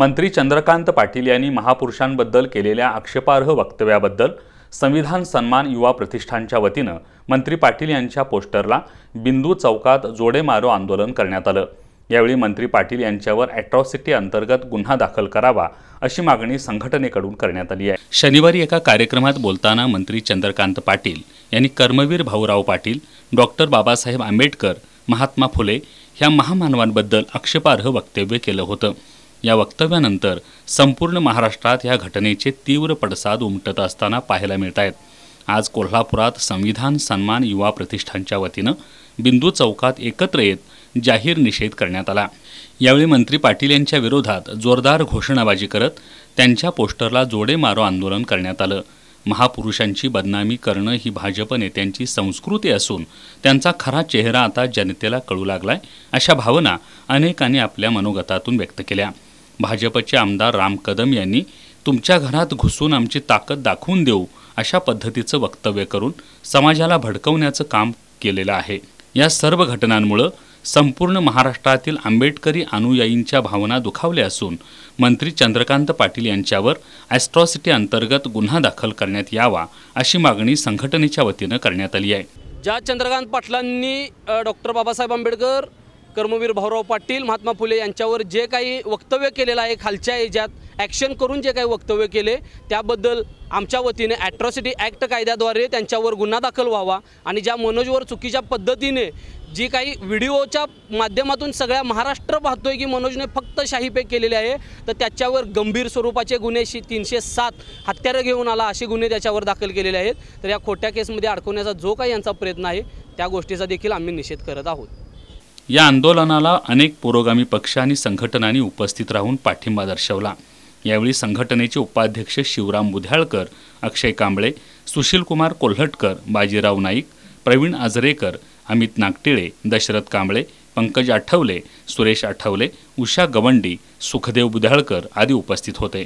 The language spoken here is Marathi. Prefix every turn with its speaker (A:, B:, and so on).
A: मंत्री चंद्रकांत पाटील यांनी महापुरुषांबद्दल केलेल्या आक्षेपार्ह वक्तव्याबद्दल संविधान सन्मान युवा प्रतिष्ठानच्या वतीनं मंत्री पाटील यांच्या पोस्टरला बिंदू चौकात जोडे मारो आंदोलन करण्यात आलं यावेळी मंत्री पाटील यांच्यावर ॲट्रॉसिटी अंतर्गत गुन्हा दाखल करावा अशी मागणी संघटनेकडून करण्यात आली आहे शनिवारी एका कार्यक्रमात बोलताना मंत्री चंद्रकांत पाटील यांनी कर्मवीर भाऊराव पाटील डॉक्टर बाबासाहेब आंबेडकर महात्मा फुले ह्या महामानवांबद्दल आक्षेपार्ह वक्तव्य केलं होतं या वक्तव्यानंतर संपूर्ण महाराष्ट्रात या घटनेचे तीव्र पडसाद उमटत असताना पाहायला मिळत आहेत आज कोल्हापुरात संविधान सन्मान युवा प्रतिष्ठानच्या वतीनं बिंदू चौकात एकत्र येत जाहीर निषेध करण्यात आला यावेळी मंत्री पाटील यांच्या विरोधात जोरदार घोषणाबाजी करत त्यांच्या पोस्टरला जोडे मारो आंदोलन करण्यात आलं महापुरुषांची बदनामी करणं ही भाजप नेत्यांची संस्कृती असून त्यांचा खरा चेहरा आता जनतेला कळू लागलाय अशा भावना अनेकांनी आपल्या मनोगतातून व्यक्त केल्या भाजपचे आमदार राम कदम यांनी तुमच्या घरात घुसून आमची ताकद दाखवून देऊ अशा पद्धतीचं वक्तव्य करून समाजाला भडकवण्याचं काम केलेलं आहे या सर्व घटनांमुळं संपूर्ण महाराष्ट्रातील आंबेडकरी अनुयायींच्या भावना दुखावल्या असून मंत्री चंद्रकांत पाटील यांच्यावर ॲस्ट्रॉसिटी अंतर्गत गुन्हा दाखल करण्यात यावा अशी मागणी संघटनेच्या वतीनं करण्यात आली आहे
B: ज्या चंद्रकांत पाटलांनी डॉक्टर बाबासाहेब आंबेडकर कर्मवीर भाऊराव पाटील महात्मा फुले यांच्यावर जे काही वक्तव्य केलेलं आहे खालच्या याच्यात ॲक्शन करून जे काही वक्तव्य केले त्याबद्दल आमच्या वतीने ॲट्रॉसिटी ॲक्ट कायद्याद्वारे त्यांच्यावर गुन्हा दाखल व्हावा आणि ज्या मनोजवर चुकीच्या पद्धतीने जी काही व्हिडिओच्या माध्यमातून सगळ्या महाराष्ट्र पाहतोय की मनोजने फक्त शाहीपे केलेले आहे तर त्याच्यावर गंभीर स्वरूपाचे गुन्हे शी तीनशे सात हत्यारं घेऊन आला असे गुन्हे त्याच्यावर दाखल केलेले आहेत तर या खोट्या केसमध्ये अडकवण्याचा जो काही यांचा प्रयत्न आहे त्या गोष्टीचा देखील आम्ही निषेध करत आहोत
A: या आंदोलनाला अनेक पुरोगामी पक्ष आणि संघटनांनी उपस्थित राहून पाठिंबा दर्शवला यावेळी संघटनेचे उपाध्यक्ष शिवराम बुध्याळकर अक्षय कांबळे सुशीलकुमार कोल्हटकर बाजीराव नाईक प्रवीण आजरेकर अमित नागटिळे दशरथ कांबळे पंकज आठवले सुरेश आठवले उषा गवंडी सुखदेव बुधाळकर आदी उपस्थित होते